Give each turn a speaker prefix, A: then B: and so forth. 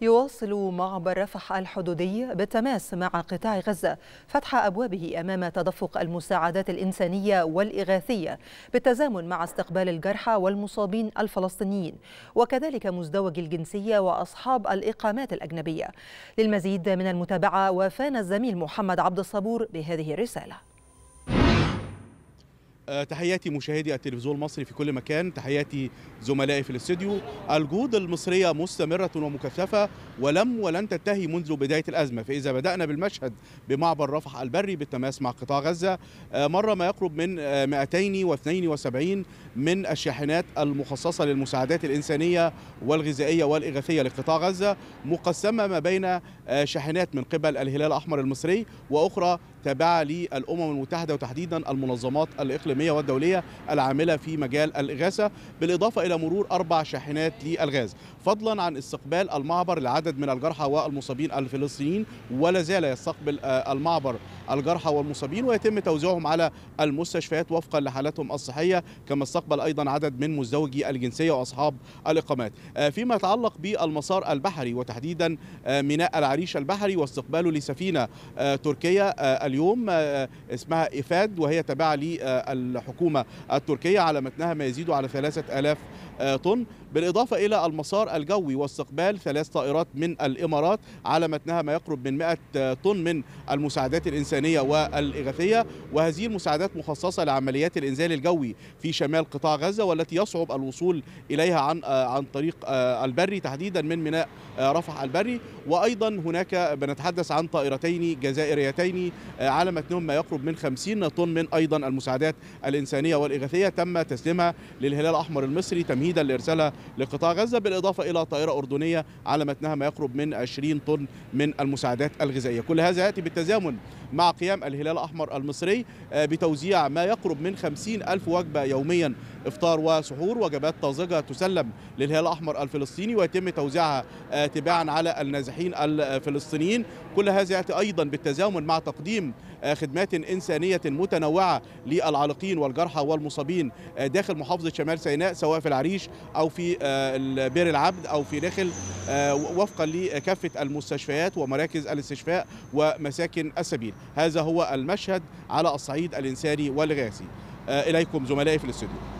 A: يواصل معبر رفح الحدودي بالتماس مع قطاع غزة فتح أبوابه أمام تدفق المساعدات الإنسانية والإغاثية بالتزامن مع استقبال الجرحى والمصابين الفلسطينيين وكذلك مزدوج الجنسية وأصحاب الإقامات الأجنبية للمزيد من المتابعة وفانا الزميل محمد عبد الصبور بهذه الرسالة
B: آه، تحياتي مشاهدي التلفزيون المصري في كل مكان تحياتي زملائي في الاستوديو الجهود المصرية مستمرة ومكثفة ولم ولن تنتهي منذ بداية الأزمة فإذا بدأنا بالمشهد بمعبر رفح البري بالتماس مع قطاع غزة آه، مر ما يقرب من 272 آه، من الشاحنات المخصصة للمساعدات الإنسانية والغذائية والإغاثية لقطاع غزة مقسمة ما بين شاحنات من قبل الهلال الأحمر المصري وأخرى تابعه للامم المتحده وتحديدا المنظمات الاقليميه والدوليه العامله في مجال الاغاثه بالاضافه الى مرور اربع شاحنات للغاز فضلا عن استقبال المعبر لعدد من الجرحى والمصابين الفلسطينيين ولا زال يستقبل آه، المعبر الجرحى والمصابين ويتم توزيعهم على المستشفيات وفقا لحالتهم الصحيه كما استقبل ايضا عدد من مزدوجي الجنسيه واصحاب الاقامات آه، فيما يتعلق بالمسار البحري وتحديدا آه، ميناء العريش البحري واستقباله لسفينه تركيه اليوم آه، آه، اسمها إفاد وهي تابعة للحكومة التركية على متنها ما يزيد على 3000 آه، طن بالإضافة إلى المسار الجوي واستقبال ثلاث طائرات من الإمارات على متنها ما يقرب من 100 طن من المساعدات الإنسانية والإغاثية وهذه المساعدات مخصصة لعمليات الإنزال الجوي في شمال قطاع غزة والتي يصعب الوصول إليها عن عن طريق البري تحديدا من ميناء رفح البري وأيضا هناك بنتحدث عن طائرتين جزائريتين على متنهم ما يقرب من 50 طن من ايضا المساعدات الانسانيه والاغاثيه تم تسليمها للهلال الاحمر المصري تمهيدا لارسالها لقطاع غزه بالاضافه الى طائره اردنيه على متنها ما يقرب من 20 طن من المساعدات الغذائيه كل هذا ياتي بالتزامن مع قيام الهلال الاحمر المصري آه، بتوزيع ما يقرب من 50 ألف وجبة يوميا إفطار وسحور وجبات طازجة تسلم للهلال الأحمر الفلسطيني ويتم توزيعها آه، تباعا على النازحين الفلسطينيين كل هذا يأتي أيضا بالتزامن مع تقديم آه، خدمات إنسانية متنوعة للعالقين والجرحى والمصابين آه، داخل محافظة شمال سيناء سواء في العريش أو في بير العبد أو في داخل وفقا لكافة المستشفيات ومراكز الاستشفاء ومساكن السبيل هذا هو المشهد على الصعيد الإنساني والغاثي إليكم زملائي في الاستوديو